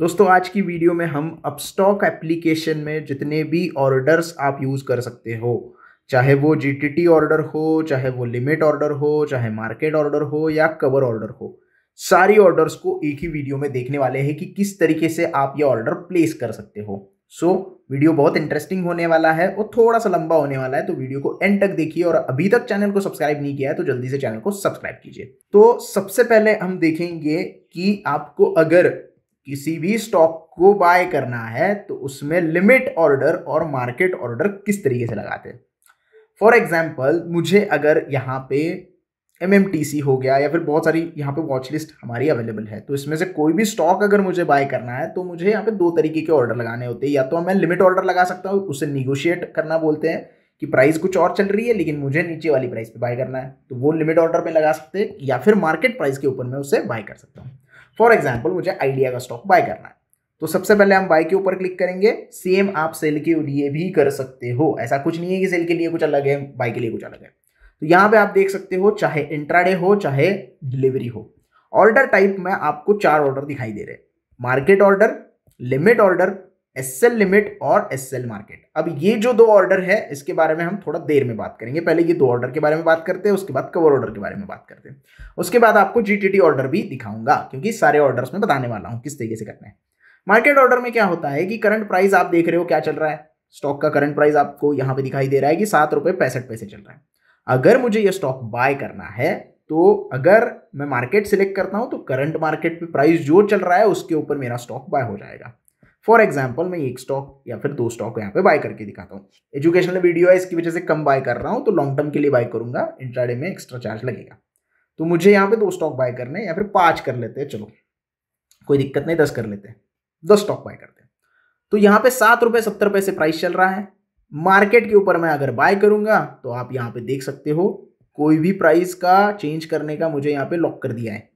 दोस्तों आज की वीडियो में हम अपस्टॉक एप्लीकेशन में जितने भी ऑर्डर्स आप यूज़ कर सकते हो चाहे वो जी ऑर्डर हो चाहे वो लिमिट ऑर्डर हो चाहे मार्केट ऑर्डर हो या कवर ऑर्डर हो सारी ऑर्डर्स को एक ही वीडियो में देखने वाले हैं कि किस तरीके से आप ये ऑर्डर प्लेस कर सकते हो सो so, वीडियो बहुत इंटरेस्टिंग होने वाला है और थोड़ा सा लंबा होने वाला है तो वीडियो को एंड तक देखिए और अभी तक चैनल को सब्सक्राइब नहीं किया है तो जल्दी से चैनल को सब्सक्राइब कीजिए तो सबसे पहले हम देखेंगे कि आपको अगर किसी भी स्टॉक को बाय करना है तो उसमें लिमिट ऑर्डर और मार्केट ऑर्डर किस तरीके से लगाते हैं फॉर एग्जाम्पल मुझे अगर यहाँ पे एम एम टी सी हो गया या फिर बहुत सारी यहाँ पे वॉच लिस्ट हमारी अवेलेबल है तो इसमें से कोई भी स्टॉक अगर मुझे बाय करना है तो मुझे यहाँ पे दो तरीके के ऑर्डर लगाने होते हैं या तो मैं लिमिट ऑर्डर लगा सकता हूँ उसे निगोशिएट करना बोलते हैं कि प्राइस कुछ और चल रही है लेकिन मुझे नीचे वाली प्राइस पे बाय करना है तो वो लिमिट ऑर्डर पे लगा सकते हैं या फिर मार्केट प्राइस के ऊपर मैं उसे बाय कर सकता हूँ फॉर एग्जाम्पल मुझे आइडिया का स्टॉक बाय करना है तो सबसे पहले हम बाय के ऊपर क्लिक करेंगे सेम आप सेल के लिए भी कर सकते हो ऐसा कुछ नहीं है कि सेल के लिए कुछ अलग है बाय के लिए कुछ अलग है तो यहाँ पे आप देख सकते हो चाहे इंट्राडे हो चाहे डिलीवरी हो ऑर्डर टाइप में आपको चार ऑर्डर दिखाई दे रहे हैं market order limit order S L limit और एस एल मार्केट अब ये जो दो ऑर्डर है इसके बारे में हम थोड़ा देर में बात करेंगे पहले ये दो ऑर्डर के बारे में बात करते हैं उसके बाद कवर ऑर्डर के बारे में बात करते हैं उसके बाद आपको जीटीटी ऑर्डर भी दिखाऊंगा क्योंकि सारे ऑर्डर्स में बताने वाला हूँ किस तरीके से करना है मार्केट ऑर्डर में क्या होता है कि करंट प्राइस आप देख रहे हो क्या चल रहा है स्टॉक का करंट प्राइस आपको यहाँ पे दिखाई दे रहा है कि सात रुपये पैंसठ पैसे चल रहा है अगर मुझे यह स्टॉक बाय करना है तो अगर मैं मार्केट सेलेक्ट करता हूँ तो करंट मार्केट पर प्राइस जो चल रहा है उसके ऊपर मेरा स्टॉक बाय हो जाएगा फॉर एग्जाम्पल मैं एक स्टॉक या फिर दो स्टॉक यहाँ पे बाय करके दिखाता हूँ एजुकेशनल वीडियो है इसकी वजह से कम बाय कर रहा हूँ तो लॉन्ग टर्म के लिए बाय करूंगा इंट्राडे में एक्स्ट्रा चार्ज लगेगा तो मुझे यहाँ पे दो स्टॉक बाय करने या फिर पांच कर लेते हैं चलो कोई दिक्कत नहीं दस कर लेते हैं दस स्टॉक बाय करते हैं तो यहाँ पे सात रुपये सत्तर पैसे प्राइस चल रहा है मार्केट के ऊपर मैं अगर बाय करूंगा तो आप यहाँ पे देख सकते हो कोई भी प्राइस का चेंज करने का मुझे यहाँ पे लॉक कर दिया है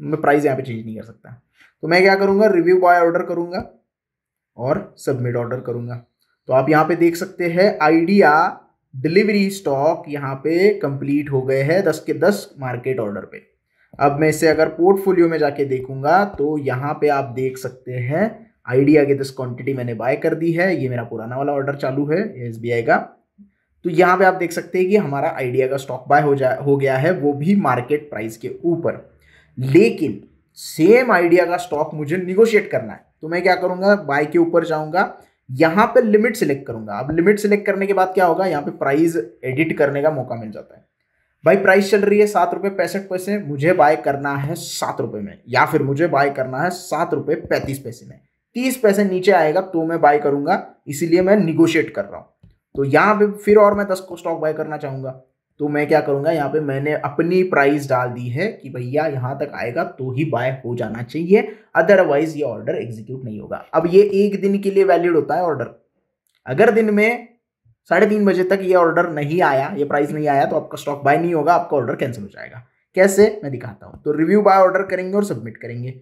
मैं प्राइस यहाँ पे चेंज नहीं कर सकता तो मैं क्या करूँगा रिव्यू बाय ऑर्डर करूंगा और सबमिट ऑर्डर करूंगा तो आप यहाँ पे देख सकते हैं आइडिया डिलीवरी स्टॉक यहाँ पे कंप्लीट हो गए हैं दस के दस मार्केट ऑर्डर पे अब मैं इसे अगर पोर्टफोलियो में जाके देखूंगा तो यहाँ पे आप देख सकते हैं आइडिया की दस क्वांटिटी मैंने बाय कर दी है ये मेरा पुराना वाला ऑर्डर चालू है एस का तो यहाँ पे आप देख सकते हैं कि हमारा आइडिया का स्टॉक बाय हो जा हो गया है वो भी मार्केट प्राइस के ऊपर लेकिन सेम आइडिया का स्टॉक मुझे निगोशिएट करना है तो मैं क्या करूंगा बाय के ऊपर जाऊंगा यहां पर लिमिट सिलेक्ट करूंगा अब लिमिट सिलेक्ट करने के बाद क्या होगा यहाँ पे प्राइस एडिट करने का मौका मिल जाता है भाई प्राइस चल रही है सात रुपये पैंसठ पैसे मुझे बाय करना है सात रुपए में या फिर मुझे बाय करना है सात रुपए पैंतीस पैसे में तीस पैसे नीचे आएगा तो मैं बाय करूंगा इसीलिए मैं निगोशिएट कर रहा हूं तो यहां पे फिर और मैं दस को स्टॉक बाय करना चाहूंगा तो मैं क्या करूँगा यहाँ पे मैंने अपनी प्राइस डाल दी है कि भैया यहाँ तक आएगा तो ही बाय हो जाना चाहिए अदरवाइज ये ऑर्डर एग्जीक्यूट नहीं होगा अब ये एक दिन के लिए वैलिड होता है ऑर्डर अगर दिन में साढ़े तीन बजे तक ये ऑर्डर नहीं आया ये प्राइस नहीं आया तो आपका स्टॉक बाय नहीं होगा आपका ऑर्डर कैंसिल हो जाएगा कैसे मैं दिखाता हूँ तो रिव्यू बाय ऑर्डर करेंगे और सबमिट करेंगे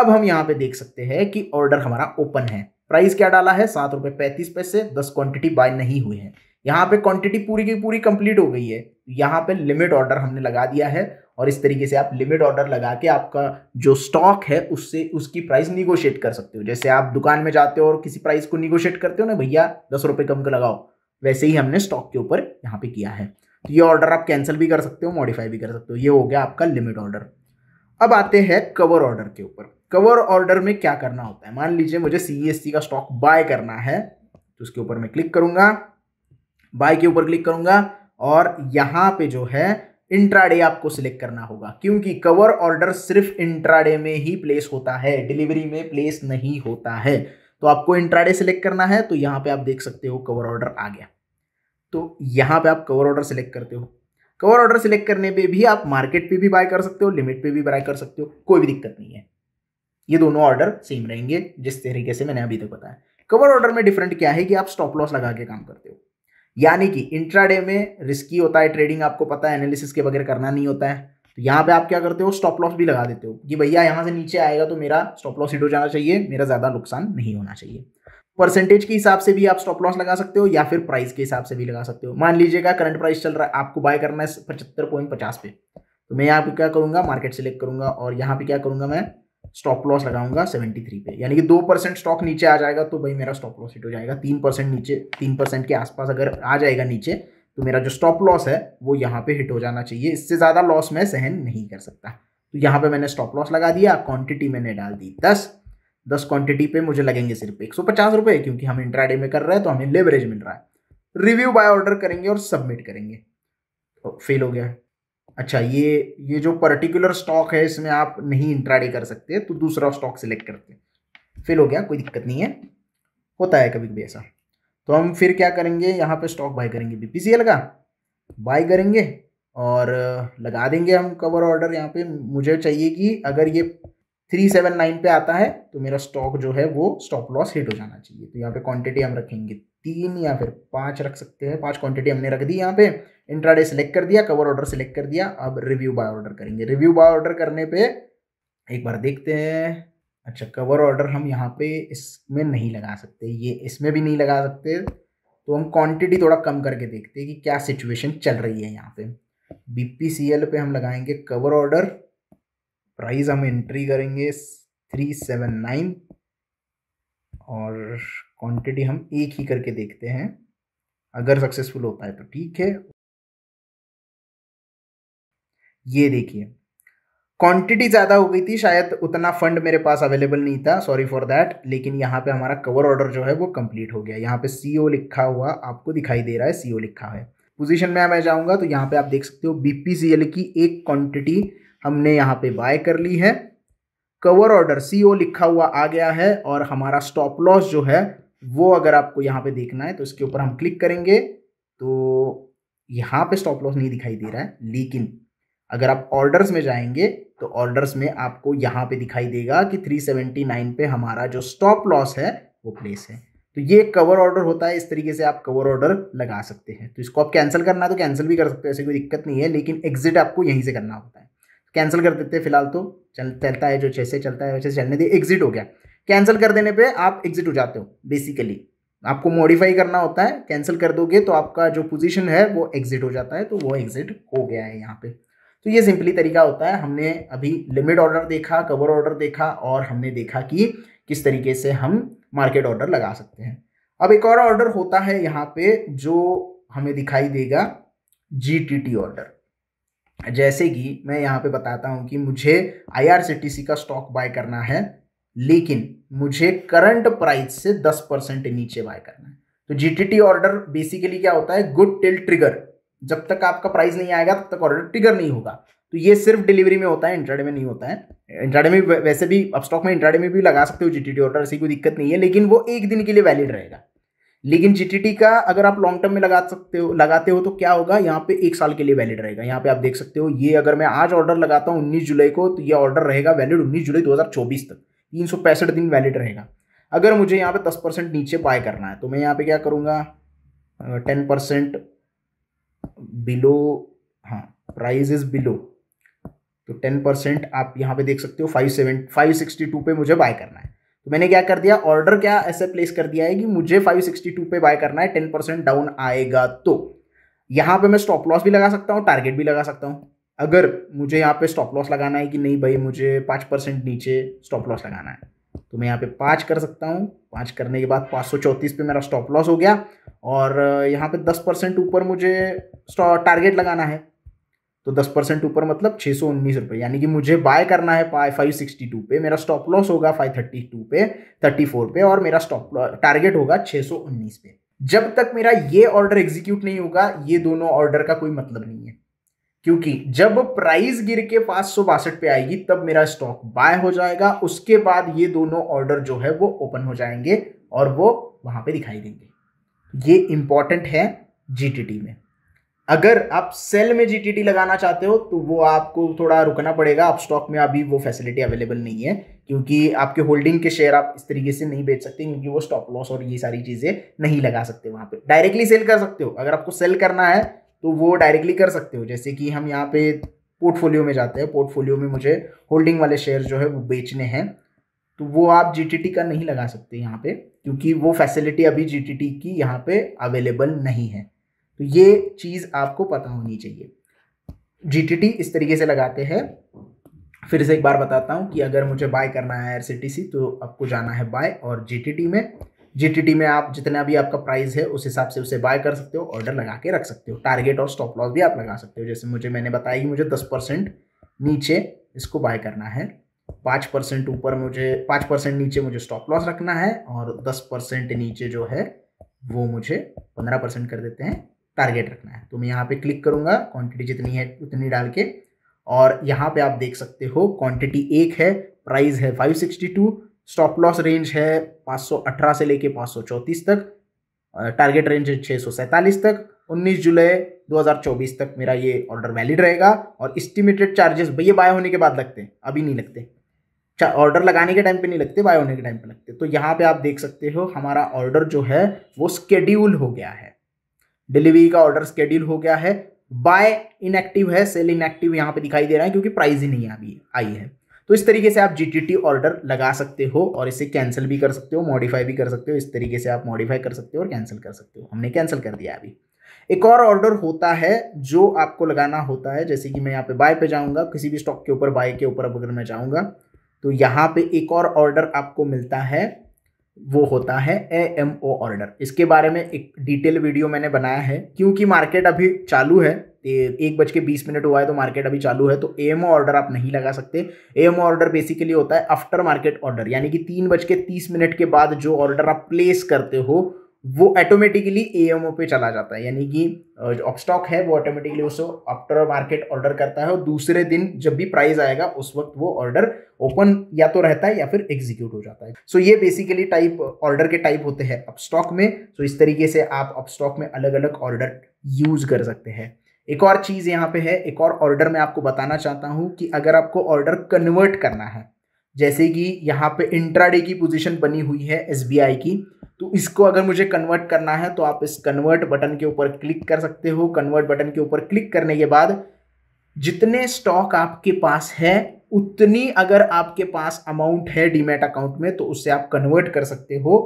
अब हम यहाँ पे देख सकते हैं कि ऑर्डर हमारा ओपन है प्राइस क्या डाला है सात रुपये पैंतीस पैसे दस क्वांटिटी बाय नहीं हुए हैं यहाँ पे क्वांटिटी पूरी की पूरी कंप्लीट हो गई है यहाँ पे लिमिट ऑर्डर हमने लगा दिया है और इस तरीके से आप लिमिट ऑर्डर लगा के आपका जो स्टॉक है उससे उसकी प्राइस निगोशिएट कर सकते हो जैसे आप दुकान में जाते हो और किसी प्राइस को निगोशिएट करते हो ना भैया दस रुपये कम का लगाओ वैसे ही हमने स्टॉक के ऊपर यहाँ पे किया है तो ये ऑर्डर आप कैंसिल भी कर सकते हो मॉडिफाई भी कर सकते हो ये हो गया आपका लिमिट ऑर्डर अब आते हैं कवर ऑर्डर के ऊपर कवर ऑर्डर में क्या करना होता है मान लीजिए मुझे सी e का स्टॉक बाय करना है तो उसके ऊपर मैं क्लिक करूंगा बाय के ऊपर क्लिक करूंगा और यहां पे जो है इंट्राडे आपको सिलेक्ट करना होगा क्योंकि कवर ऑर्डर सिर्फ इंट्राडे में ही प्लेस होता है डिलीवरी में प्लेस नहीं होता है तो आपको इंट्राडे सिलेक्ट करना है तो यहां पे आप देख सकते हो कवर ऑर्डर आ गया तो यहां पे आप कवर ऑर्डर सिलेक्ट करते हो कवर ऑर्डर सिलेक्ट करने पे भी आप मार्केट पे भी बाय कर सकते हो लिमिट पे भी बाय कर सकते हो कोई भी दिक्कत नहीं है ये दोनों ऑर्डर सेम रहेंगे जिस तरीके से मैंने अभी तक बताया कवर ऑर्डर में डिफरेंट क्या है कि आप स्टॉप लॉस लगा के काम करते हो यानी कि इंट्राडे में रिस्की होता है ट्रेडिंग आपको पता है एनालिसिस के बगैर करना नहीं होता है तो यहाँ पे आप क्या करते हो स्टॉप लॉस भी लगा देते हो कि भैया यहाँ से नीचे आएगा तो मेरा स्टॉप लॉस हिट हो जाना चाहिए मेरा ज़्यादा नुकसान नहीं होना चाहिए परसेंटेज के हिसाब से भी आप स्टॉप लॉस लगा सकते हो या फिर प्राइस के हिसाब से भी लगा सकते हो मान लीजिएगा करंट प्राइस चल रहा है आपको बाय करना है पचहत्तर पॉइंट पचास पे तो मैं यहाँ पे क्या करूँगा मार्केट सेलेक्ट करूँगा और यहाँ पे क्या करूँगा मैं स्टॉप लॉस लगाऊंगा 73 पे यानी कि दो परसेंट स्टॉक नीचे आ जाएगा तो भाई मेरा स्टॉप लॉस हिट हो जाएगा तीन परसेंट नीचे तीन परसेंट के आसपास अगर आ जाएगा नीचे तो मेरा जो स्टॉप लॉस है वो यहाँ पे हिट हो जाना चाहिए इससे ज़्यादा लॉस मैं सहन नहीं कर सकता तो यहाँ पे मैंने स्टॉप लॉस लगा दिया क्वांटिटी मैंने डाल दी दस दस क्वान्टिटी पे मुझे लगेंगे सिर्फ एक सौ पचास क्योंकि हम इंट्राडे में कर रहे हैं तो हमें लेवरेज मिल रहा है रिव्यू बाय ऑर्डर करेंगे और सबमिट करेंगे तो फेल हो गया अच्छा ये ये जो पर्टिकुलर स्टॉक है इसमें आप नहीं इंट्राडे कर सकते तो दूसरा स्टॉक सिलेक्ट करते हैं फेल हो गया कोई दिक्कत नहीं है होता है कभी कभी ऐसा तो हम फिर क्या करेंगे यहाँ पे स्टॉक बाई करेंगे बीपीसीएल का बाई करेंगे और लगा देंगे हम कवर ऑर्डर यहाँ पे मुझे चाहिए कि अगर ये थ्री सेवन नाइन पे आता है तो मेरा स्टॉक जो है वो स्टॉप लॉस हिट हो जाना चाहिए तो यहाँ पे क्वांटिटी हम रखेंगे तीन या फिर पाँच रख सकते हैं पाँच क्वांटिटी हमने रख दी यहाँ पे इंट्राडे सेलेक्ट कर दिया कवर ऑर्डर सेलेक्ट कर दिया अब रिव्यू बाय ऑर्डर करेंगे रिव्यू बाय ऑर्डर करने पे एक बार देखते हैं अच्छा कवर ऑर्डर हम यहाँ पे इसमें नहीं लगा सकते ये इसमें भी नहीं लगा सकते तो हम क्वांटिटी थोड़ा कम करके देखते हैं कि क्या सिचुएशन चल रही है यहाँ पे बी पे हम लगाएंगे कवर ऑर्डर प्राइस हम एंट्री करेंगे थ्री सेवन नाइन और क्वांटिटी हम एक ही करके देखते हैं अगर सक्सेसफुल होता है तो ठीक है ये देखिए क्वांटिटी ज़्यादा हो गई थी शायद उतना फंड मेरे पास अवेलेबल नहीं था सॉरी फॉर दैट लेकिन यहाँ पे हमारा कवर ऑर्डर जो है वो कंप्लीट हो गया यहाँ पे सीओ लिखा हुआ आपको दिखाई दे रहा है सीओ लिखा है पोजीशन में मैं जाऊँगा तो यहाँ पे आप देख सकते हो बीपीसीएल की एक क्वांटिटी हमने यहाँ पे बाय कर ली है कवर ऑर्डर सीओ लिखा हुआ आ गया है और हमारा स्टॉप लॉस जो है वो अगर आपको यहाँ पे देखना है तो इसके ऊपर हम क्लिक करेंगे तो यहाँ पे स्टॉप लॉस नहीं दिखाई दे रहा है लेकिन अगर आप ऑर्डर्स में जाएंगे तो ऑर्डर्स में आपको यहाँ पे दिखाई देगा कि 379 पे हमारा जो स्टॉप लॉस है वो प्लेस है तो ये कवर ऑर्डर होता है इस तरीके से आप कवर ऑर्डर लगा सकते हैं तो इसको आप कैंसिल करना है तो कैंसिल भी कर सकते हैं ऐसी कोई दिक्कत नहीं है लेकिन एग्जिट आपको यहीं से करना होता है कैंसिल तो कर देते हैं फिलहाल तो चल चलता है जो जैसे चलता है वैसे चलने दे एग्जिट हो गया कैंसिल कर देने पे आप एग्जिट हो जाते हो बेसिकली आपको मॉडिफाई करना होता है कैंसिल कर दोगे तो आपका जो पोजीशन है वो एग्जिट हो जाता है तो वो एग्जिट हो गया है यहाँ पे तो ये सिंपली तरीका होता है हमने अभी लिमिट ऑर्डर देखा कवर ऑर्डर देखा और हमने देखा कि किस तरीके से हम मार्केट ऑर्डर लगा सकते हैं अब एक और ऑर्डर होता है यहाँ पे जो हमें दिखाई देगा जी ऑर्डर जैसे कि मैं यहाँ पे बताता हूँ कि मुझे आई का स्टॉक बाय करना है लेकिन मुझे करंट प्राइस से 10 परसेंट नीचे बाय करना है तो जीटीटी ऑर्डर बेसिकली क्या होता है गुड टिल ट्रिगर जब तक आपका प्राइस नहीं आएगा तब तक ऑर्डर ट्रिगर नहीं होगा तो ये सिर्फ डिलीवरी में होता है इंट्राडे में नहीं होता है इंट्राडे में वैसे भी अब स्टॉक में इंट्राडे में भी लगा सकते हो जीटीटी ऑर्डर ऐसी कोई दिक्कत नहीं है लेकिन वो एक दिन के लिए वैलिड रहेगा लेकिन जीटीटी का अगर आप लॉन्ग टर्म में लगा सकते हो लगाते हो तो क्या होगा यहाँ पे एक साल के लिए वैलिड रहेगा यहाँ पे आप देख सकते हो ये अगर मैं आज ऑर्डर लगाता हूँ उन्नीस जुलाई को तो ये ऑर्डर रहेगा वैलिड उन्नीस जुलाई दो तक तीन सौ पैंसठ दिन वैलिड रहेगा अगर मुझे यहाँ पे दस परसेंट नीचे बाय करना है तो मैं यहाँ पे क्या करूँगा टेन परसेंट बिलो हाँ प्राइज इज बिलो तो टेन परसेंट आप यहाँ पे देख सकते हो five seven five sixty two पर मुझे बाय करना है तो मैंने क्या कर दिया ऑर्डर क्या ऐसे प्लेस कर दिया है कि मुझे फाइव सिक्सटी टू पे बाय करना है टेन परसेंट डाउन आएगा तो यहाँ पे मैं स्टॉप लॉस भी लगा सकता हूँ टारगेट भी लगा सकता हूँ अगर मुझे यहाँ पे स्टॉप लॉस लगाना है कि नहीं भाई मुझे पाँच परसेंट नीचे स्टॉप लॉस लगाना है तो मैं यहाँ पे पाँच कर सकता हूँ पाँच करने के बाद पाँच सौ चौंतीस पे मेरा स्टॉप लॉस हो गया और यहाँ पे दस परसेंट ऊपर मुझे टारगेट लगाना है तो दस परसेंट ऊपर मतलब छः सौ उन्नीस रुपये यानी कि मुझे बाय करना है पाए फाइव सिक्सटी टू पे मेरा स्टॉप लॉस होगा फाइव थर्टी टू पे थर्टी फोर पे और मेरा स्टॉप टारगेट होगा छः सौ उन्नीस पे जब तक मेरा ये ऑर्डर एग्जीक्यूट नहीं होगा ये दोनों ऑर्डर का कोई मतलब नहीं है क्योंकि जब प्राइस गिर के पांच सौ बासठ पे आएगी तब मेरा स्टॉक बाय हो जाएगा उसके बाद ये दोनों ऑर्डर जो है वो ओपन हो जाएंगे और वो वहां पे दिखाई देंगे ये इंपॉर्टेंट है जीटीटी में अगर आप सेल में जीटीटी लगाना चाहते हो तो वो आपको थोड़ा रुकना पड़ेगा आप स्टॉक में अभी वो फैसिलिटी अवेलेबल नहीं है क्योंकि आपके होल्डिंग के शेयर आप इस तरीके से नहीं बेच सकते क्योंकि वो स्टॉप लॉस और ये सारी चीज़ें नहीं लगा सकते वहां पे डायरेक्टली सेल कर सकते हो अगर आपको सेल करना है तो वो डायरेक्टली कर सकते हो जैसे कि हम यहाँ पे पोर्टफोलियो में जाते हैं पोर्टफोलियो में मुझे होल्डिंग वाले शेयर जो है वो बेचने हैं तो वो आप जी का नहीं लगा सकते यहाँ पे क्योंकि वो फैसिलिटी अभी जी की यहाँ पे अवेलेबल नहीं है तो ये चीज़ आपको पता होनी चाहिए जी इस तरीके से लगाते हैं फिर से एक बार बताता हूँ कि अगर मुझे बाय करना है आर तो आपको जाना है बाय और जी में जीटीटी में आप जितना भी आपका प्राइस है उस हिसाब से उसे बाय कर सकते हो ऑर्डर लगा के रख सकते हो टारगेट और स्टॉप लॉस भी आप लगा सकते हो जैसे मुझे मैंने बताया कि मुझे दस परसेंट नीचे इसको बाय करना है पाँच परसेंट ऊपर मुझे पाँच परसेंट नीचे मुझे स्टॉप लॉस रखना है और दस परसेंट नीचे जो है वो मुझे पंद्रह परसेंट कर देते हैं टारगेट रखना है तो मैं यहाँ पे क्लिक करूँगा क्वांटिटी जितनी है उतनी डाल के और यहाँ पे आप देख सकते हो क्वांटिटी एक है प्राइस है five sixty two stop loss range है 518 से लेके 534 तक टारगेट रेंज है छः तक 19 जुलाई 2024 तक मेरा ये ऑर्डर वैलिड रहेगा और इस्टीमेटेड चार्जेस भैया बाय होने के बाद लगते हैं अभी नहीं लगते ऑर्डर लगाने के टाइम पे नहीं लगते बाय होने के टाइम पे लगते तो यहाँ पे आप देख सकते हो हमारा ऑर्डर जो है वो स्केड्यूल हो गया है डिलीवरी का ऑर्डर स्केड्यूल हो गया है बाय इनएक्टिव है सेल इनएक्टिव यहाँ पे दिखाई दे रहा है क्योंकि प्राइस ही नहीं अभी आई है तो इस तरीके से आप जी टी टी ऑर्डर लगा सकते हो और इसे कैंसिल भी कर सकते हो मॉडिफाई भी कर सकते हो इस तरीके से आप मॉडिफाई कर सकते हो और कैंसिल कर सकते हो हमने कैंसिल कर दिया अभी एक और ऑर्डर होता है जो आपको लगाना होता है जैसे कि मैं यहाँ पे बाय पे जाऊँगा किसी भी स्टॉक के ऊपर बाय के ऊपर अब अगर मैं जाऊँगा तो यहाँ पे एक और ऑर्डर आपको मिलता है वो होता है ए एम ओ ऑर्डर इसके बारे में एक डिटेल वीडियो मैंने बनाया है क्योंकि मार्केट अभी चालू है एक बज के बीस मिनट हुआ है तो मार्केट अभी चालू है तो एएमओ ऑर्डर आप नहीं लगा सकते ए एम ऑर्डर बेसिकली होता है आफ्टर मार्केट ऑर्डर यानी कि तीन बज के तीस मिनट के बाद जो ऑर्डर आप प्लेस करते हो वो ऑटोमेटिकली ओ पे चला जाता है यानी कि जो स्टॉक है वो ऑटोमेटिकली उसको आफ्टर मार्केट ऑर्डर करता है और दूसरे दिन जब भी प्राइस आएगा उस वक्त वो ऑर्डर ओपन या तो रहता है या फिर एग्जीक्यूट हो जाता है सो so ये बेसिकली टाइप ऑर्डर के टाइप होते हैं अपस्टॉक में सो so इस तरीके से आप अपस्टॉक में अलग अलग ऑर्डर यूज कर सकते हैं एक और चीज़ यहाँ पे है एक और ऑर्डर मैं आपको बताना चाहता हूँ कि अगर आपको ऑर्डर कन्वर्ट करना है जैसे कि यहाँ पे इंट्राडे की पोजीशन बनी हुई है एस की तो इसको अगर मुझे कन्वर्ट करना है तो आप इस कन्वर्ट बटन के ऊपर क्लिक कर सकते हो कन्वर्ट बटन के ऊपर क्लिक करने के बाद जितने स्टॉक आपके पास है उतनी अगर आपके पास अमाउंट है डीमेट अकाउंट में तो उससे आप कन्वर्ट कर सकते हो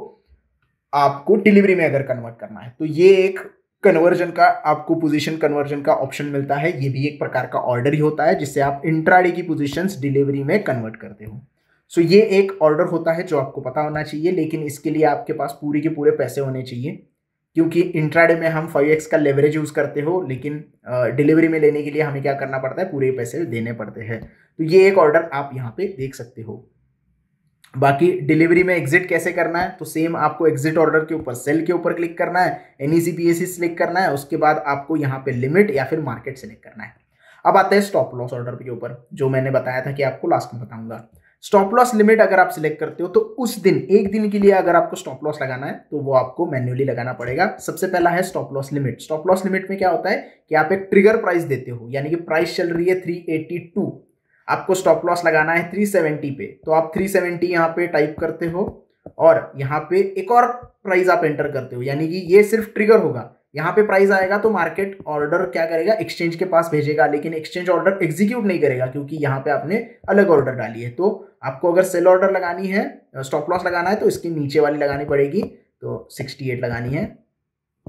आपको डिलीवरी में अगर कन्वर्ट करना है तो ये एक कन्वर्जन का आपको पोजीशन कन्वर्जन का ऑप्शन मिलता है ये भी एक प्रकार का ऑर्डर ही होता है जिससे आप इंट्राडे की पोजीशंस डिलीवरी में कन्वर्ट करते हो सो so, ये एक ऑर्डर होता है जो आपको पता होना चाहिए लेकिन इसके लिए आपके पास पूरे के पूरे पैसे होने चाहिए क्योंकि इंट्राडे में हम फाइव एक्स का लेवरेज यूज़ करते हो लेकिन डिलीवरी में लेने के लिए हमें क्या करना पड़ता है पूरे पैसे देने पड़ते हैं तो ये एक ऑर्डर आप यहाँ पर देख सकते हो बाकी डिलीवरी में एग्जिट कैसे करना है तो सेम आपको एग्जिट ऑर्डर के ऊपर सेल के ऊपर क्लिक करना है N E C P S C select करना है उसके बाद आपको यहाँ पे लिमिट या फिर मार्केट सेलेक्ट करना है अब आता है स्टॉप लॉस ऑर्डर के ऊपर जो मैंने बताया था कि आपको लास्ट में बताऊंगा स्टॉप लॉस लिमिट अगर आप सिलेक्ट करते हो तो उस दिन एक दिन के लिए अगर आपको स्टॉप लॉस लगाना है तो वो आपको मैन्युअली लगाना पड़ेगा सबसे पहला है stop loss limit stop loss limit में क्या होता है कि आप एक ट्रिगर प्राइस देते हो यानी कि प्राइस चल रही है टू आपको स्टॉप लॉस लगाना है 370 पे तो आप 370 यहाँ पे टाइप करते हो और यहाँ पे एक और प्राइस आप एंटर करते हो यानी कि ये सिर्फ ट्रिगर होगा यहाँ पे प्राइस आएगा तो मार्केट ऑर्डर क्या करेगा एक्सचेंज के पास भेजेगा लेकिन एक्सचेंज ऑर्डर एग्जीक्यूट नहीं करेगा क्योंकि यहाँ पे आपने अलग ऑर्डर डाली है तो आपको अगर सेल ऑर्डर लगानी है स्टॉप लॉस लगाना है तो इसके नीचे वाली लगानी पड़ेगी तो एट लगानी है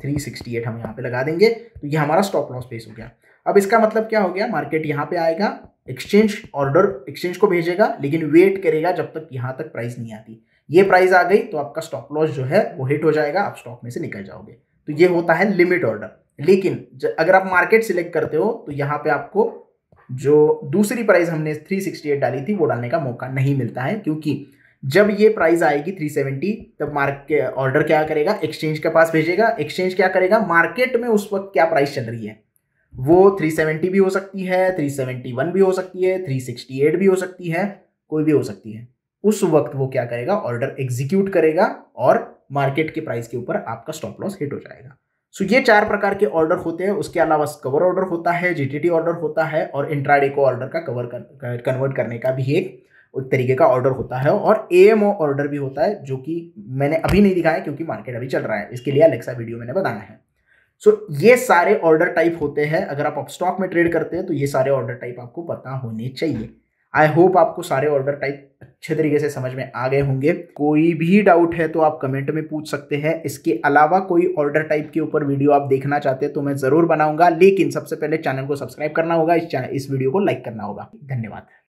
368 हम यहाँ पे लगा देंगे तो ये हमारा स्टॉप लॉस पेस हो गया अब इसका मतलब क्या हो गया मार्केट यहाँ पे आएगा एक्सचेंज ऑर्डर एक्सचेंज को भेजेगा लेकिन वेट करेगा जब तक यहाँ तक प्राइस नहीं आती ये प्राइस आ गई तो आपका स्टॉप लॉस जो है वो हिट हो जाएगा आप स्टॉक में से निकल जाओगे तो ये होता है लिमिट ऑर्डर लेकिन अगर आप मार्केट सिलेक्ट करते हो तो यहाँ पे आपको जो दूसरी प्राइस हमने 368 डाली थी वो डालने का मौका नहीं मिलता है क्योंकि जब ये प्राइस आएगी 370 तब मार्केट ऑर्डर क्या करेगा एक्सचेंज के पास भेजेगा एक्सचेंज क्या करेगा मार्केट में उस वक्त क्या प्राइस चल रही है वो 370 भी हो सकती है 371 भी हो सकती है 368 भी हो सकती है कोई भी हो सकती है उस वक्त वो क्या करेगा ऑर्डर एग्जीक्यूट करेगा और मार्केट के प्राइस के ऊपर आपका स्टॉप लॉस हिट हो जाएगा सो so, ये चार प्रकार के ऑर्डर होते हैं उसके अलावा कवर ऑर्डर होता है जीटीटी ऑर्डर होता है और इंट्राडे को ऑर्डर का कवर कर, कन्वर्ट करने का भी एक तरीके का ऑर्डर होता है और ए एम ओ ऑर्डर भी होता है जो कि मैंने अभी नहीं दिखाया क्योंकि मार्केट अभी चल रहा है इसके लिए अलेक्सा वीडियो मैंने बताया है सो ये सारे ऑर्डर टाइप होते हैं अगर आप स्टॉक में ट्रेड करते हैं तो ये सारे ऑर्डर टाइप आपको पता होने चाहिए आई होप आपको सारे ऑर्डर टाइप अच्छे तरीके से समझ में आ गए होंगे कोई भी डाउट है तो आप कमेंट में पूछ सकते हैं इसके अलावा कोई ऑर्डर टाइप के ऊपर वीडियो आप देखना चाहते हैं तो मैं ज़रूर बनाऊंगा लेकिन सबसे पहले चैनल को सब्सक्राइब करना होगा इस चैनल इस वीडियो को लाइक करना होगा धन्यवाद